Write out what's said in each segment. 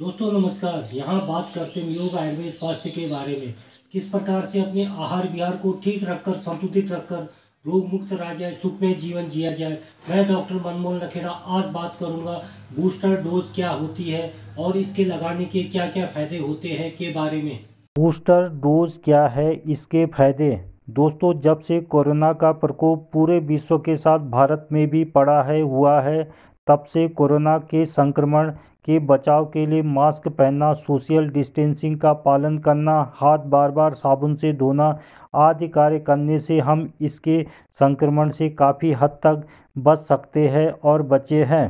दोस्तों नमस्कार यहाँ बात करते हैं योग आयुर्वेद स्वास्थ्य के बारे में किस प्रकार से अपने आहार विहार को ठीक रखकर संतुलित रखकर रोग मुक्त रह जाए सुखमय जीवन जिया जाए मैं डॉक्टर मनमोहन लखेड़ा आज बात करूंगा बूस्टर डोज क्या होती है और इसके लगाने के क्या क्या फ़ायदे होते हैं के बारे में बूस्टर डोज क्या है इसके फ़ायदे दोस्तों जब से कोरोना का प्रकोप पूरे विश्व के साथ भारत में भी पड़ा है हुआ है तब से कोरोना के संक्रमण के बचाव के लिए मास्क पहनना सोशल डिस्टेंसिंग का पालन करना हाथ बार बार साबुन से धोना आदि कार्य करने से हम इसके संक्रमण से काफ़ी हद तक बच सकते हैं और बचे हैं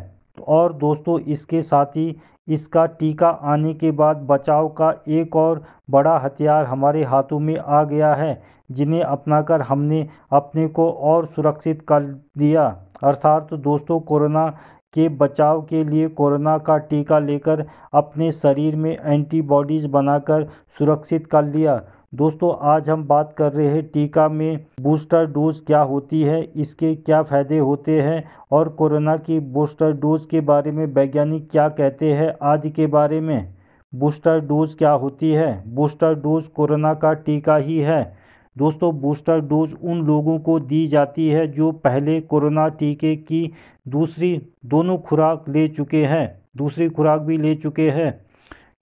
और दोस्तों इसके साथ ही इसका टीका आने के बाद बचाव का एक और बड़ा हथियार हमारे हाथों में आ गया है जिन्हें अपनाकर हमने अपने को और सुरक्षित कर दिया अर्थात दोस्तों कोरोना के बचाव के लिए कोरोना का टीका लेकर अपने शरीर में एंटीबॉडीज़ बनाकर सुरक्षित कर लिया दोस्तों आज हम बात कर रहे हैं टीका में बूस्टर डोज क्या होती है इसके क्या फ़ायदे होते हैं और कोरोना की बूस्टर डोज के बारे में वैज्ञानिक क्या कहते हैं आदि के बारे में बूस्टर डोज क्या होती है बूस्टर डोज कोरोना का टीका ही है दोस्तों बूस्टर डोज उन लोगों को दी जाती है जो पहले कोरोना टीके की दूसरी दोनों खुराक ले चुके हैं दूसरी खुराक भी ले चुके हैं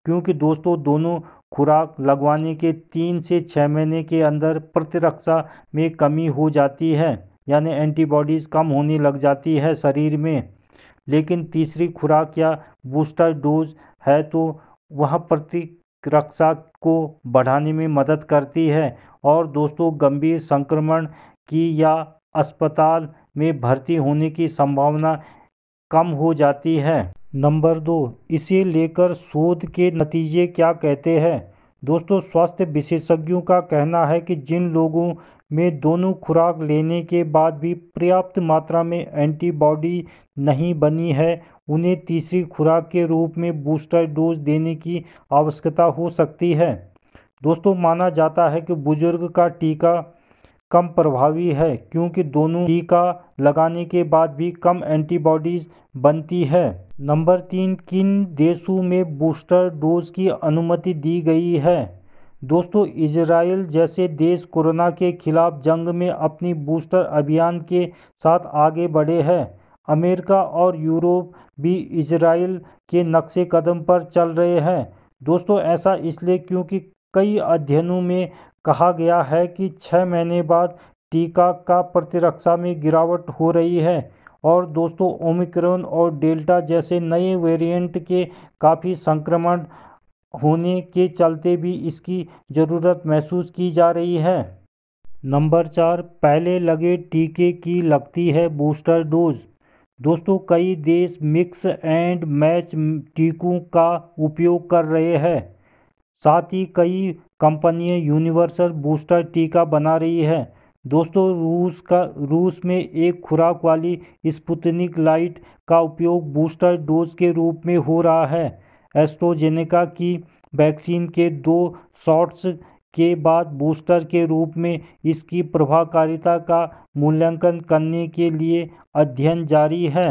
क्योंकि दोस्तों दोनों खुराक लगवाने के तीन से छः महीने के अंदर प्रतिरक्षा में कमी हो जाती है यानी एंटीबॉडीज़ कम होने लग जाती है शरीर में लेकिन तीसरी खुराक या बूस्टर डोज है तो वह प्रति रक्षा को बढ़ाने में मदद करती है और दोस्तों गंभीर संक्रमण की या अस्पताल में भर्ती होने की संभावना कम हो जाती है नंबर दो इसे लेकर शोध के नतीजे क्या कहते हैं दोस्तों स्वास्थ्य विशेषज्ञों का कहना है कि जिन लोगों में दोनों खुराक लेने के बाद भी पर्याप्त मात्रा में एंटीबॉडी नहीं बनी है उन्हें तीसरी खुराक के रूप में बूस्टर डोज देने की आवश्यकता हो सकती है दोस्तों माना जाता है कि बुजुर्ग का टीका कम प्रभावी है क्योंकि दोनों टीका लगाने के बाद भी कम एंटीबॉडीज बनती है नंबर तीन किन देशों में बूस्टर डोज की अनुमति दी गई है दोस्तों इसराइल जैसे देश कोरोना के खिलाफ जंग में अपनी बूस्टर अभियान के साथ आगे बढ़े हैं अमेरिका और यूरोप भी इसराइल के नक्शे कदम पर चल रहे हैं दोस्तों ऐसा इसलिए क्योंकि कई अध्ययनों में कहा गया है कि छः महीने बाद टीका का प्रतिरक्षा में गिरावट हो रही है और दोस्तों ओमिक्रॉन और डेल्टा जैसे नए वेरिएंट के काफ़ी संक्रमण होने के चलते भी इसकी ज़रूरत महसूस की जा रही है नंबर चार पहले लगे टीके की लगती है बूस्टर डोज दोस्तों कई देश मिक्स एंड मैच टीकों का उपयोग कर रहे हैं साथ ही कई कंपनियां यूनिवर्सल बूस्टर टीका बना रही हैं दोस्तों रूस का रूस में एक खुराक वाली स्पुतनिक लाइट का उपयोग बूस्टर डोज के रूप में हो रहा है एस्ट्रोजेनेका की वैक्सीन के दो शॉट्स के बाद बूस्टर के रूप में इसकी प्रभावकारिता का मूल्यांकन करने के लिए अध्ययन जारी है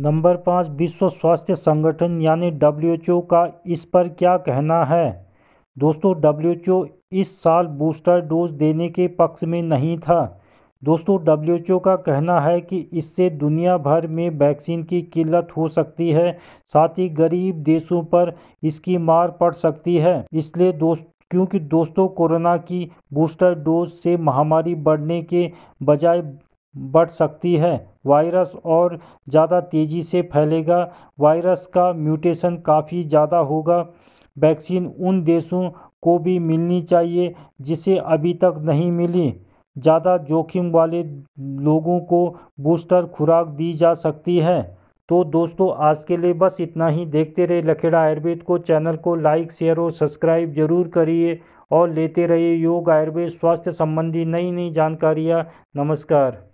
नंबर पाँच विश्व स्वास्थ्य संगठन यानी डब्ल्यू का इस पर क्या कहना है दोस्तों डब्ल्यू इस साल बूस्टर डोज देने के पक्ष में नहीं था दोस्तों डब्ल्यू का कहना है कि इससे दुनिया भर में वैक्सीन की किल्लत हो सकती है साथ ही गरीब देशों पर इसकी मार पड़ सकती है इसलिए दोस्त क्योंकि दोस्तों कोरोना की बूस्टर डोज से महामारी बढ़ने के बजाय बढ़ सकती है वायरस और ज़्यादा तेज़ी से फैलेगा वायरस का म्यूटेशन काफ़ी ज़्यादा होगा वैक्सीन उन देशों को भी मिलनी चाहिए जिसे अभी तक नहीं मिली ज़्यादा जोखिम वाले लोगों को बूस्टर खुराक दी जा सकती है तो दोस्तों आज के लिए बस इतना ही देखते रहे लखेड़ा आयुर्वेद को चैनल को लाइक शेयर और सब्सक्राइब जरूर करिए और लेते रहिए योग आयुर्वेद स्वास्थ्य संबंधी नई नई जानकारियाँ नमस्कार